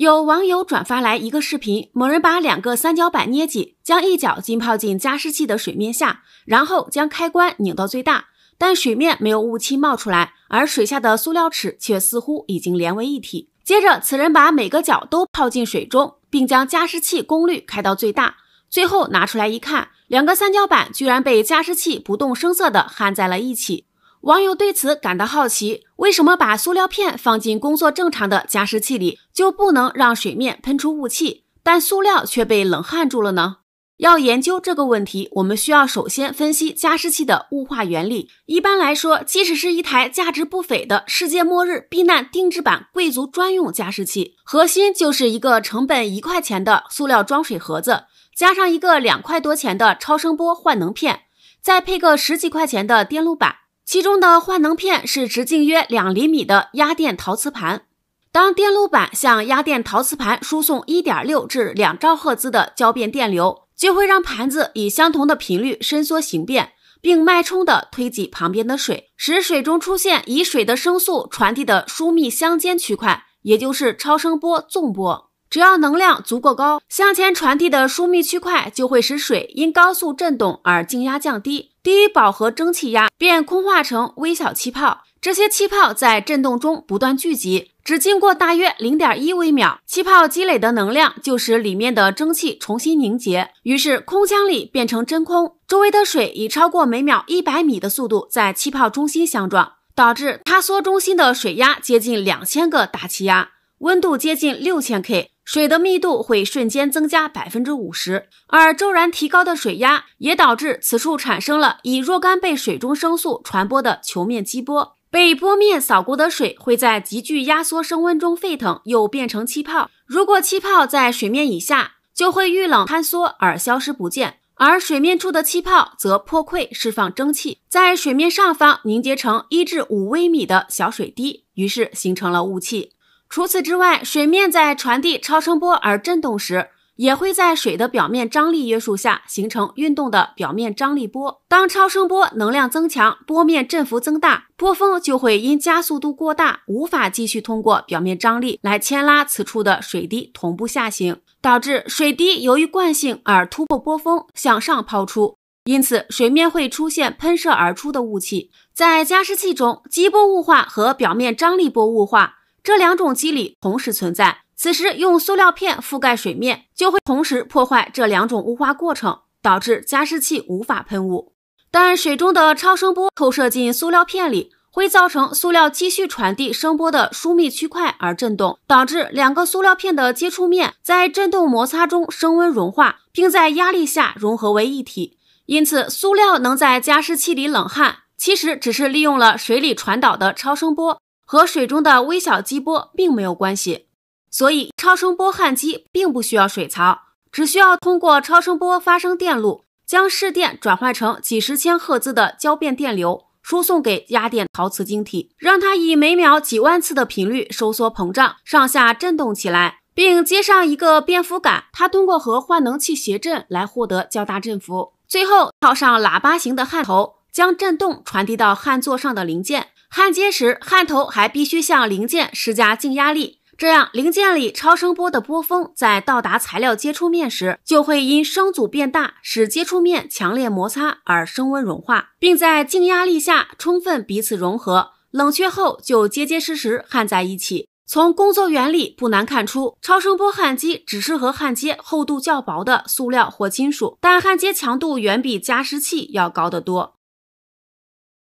有网友转发来一个视频，某人把两个三角板捏紧，将一角浸泡进加湿器的水面下，然后将开关拧到最大，但水面没有雾气冒出来，而水下的塑料尺却似乎已经连为一体。接着，此人把每个角都泡进水中，并将加湿器功率开到最大，最后拿出来一看，两个三角板居然被加湿器不动声色地焊在了一起。网友对此感到好奇：为什么把塑料片放进工作正常的加湿器里，就不能让水面喷出雾气，但塑料却被冷焊住了呢？要研究这个问题，我们需要首先分析加湿器的雾化原理。一般来说，即使是一台价值不菲的“世界末日避难定制版贵族专用加湿器”，核心就是一个成本一块钱的塑料装水盒子，加上一个两块多钱的超声波换能片，再配个十几块钱的电路板。其中的换能片是直径约两厘米的压电陶瓷盘，当电路板向压电陶瓷盘输送一点六至两兆赫兹的交变电流，就会让盘子以相同的频率伸缩形变，并脉冲地推挤旁边的水，使水中出现以水的声速传递的疏密相间区块，也就是超声波纵波。只要能量足够高，向前传递的疏密区块就会使水因高速振动而静压降低，低于饱和蒸汽压，便空化成微小气泡。这些气泡在振动中不断聚集，只经过大约零点一微秒，气泡积累的能量就使里面的蒸汽重新凝结，于是空腔里变成真空，周围的水以超过每秒一百米的速度在气泡中心相撞，导致塌缩中心的水压接近两千个大气压。温度接近六千 K，水的密度会瞬间增加百分之五十，而骤然提高的水压也导致此处产生了以若干倍水中声速传播的球面激波。被波面扫过的水会在急剧压缩升温中沸腾，又变成气泡。如果气泡在水面以下，就会遇冷坍缩而消失不见；而水面处的气泡则破溃释放蒸汽，在水面上方凝结成一至五微米的小水滴，于是形成了雾气。除此之外，水面在传递超声波而振动时，也会在水的表面张力约束下形成运动的表面张力波。当超声波能量增强，波面振幅增大，波峰就会因加速度过大，无法继续通过表面张力来牵拉此处的水滴同步下行，导致水滴由于惯性而突破波峰向上抛出。因此，水面会出现喷射而出的雾气。在加湿器中，激波雾化和表面张力波雾化。这两种机理同时存在，此时用塑料片覆盖水面，就会同时破坏这两种雾化过程，导致加湿器无法喷雾。但水中的超声波透射进塑料片里，会造成塑料继续传递声波的疏密区块而震动，导致两个塑料片的接触面在震动摩擦中升温融化，并在压力下融合为一体。因此，塑料能在加湿器里“冷汗”，其实只是利用了水里传导的超声波。和水中的微小激波并没有关系，所以超声波焊机并不需要水槽，只需要通过超声波发生电路，将市电转换成几十千赫兹的交变电流，输送给压电陶瓷晶体，让它以每秒几万次的频率收缩膨胀，上下震动起来，并接上一个变幅杆，它通过和换能器谐振来获得较大振幅，最后套上喇叭形的焊头，将振动传递到焊座上的零件。焊接时，焊头还必须向零件施加静压力，这样零件里超声波的波峰在到达材料接触面时，就会因声阻变大，使接触面强烈摩擦而升温融化，并在静压力下充分彼此融合。冷却后就结结实实焊在一起。从工作原理不难看出，超声波焊机只适合焊接厚度较薄的塑料或金属，但焊接强度远比加湿器要高得多。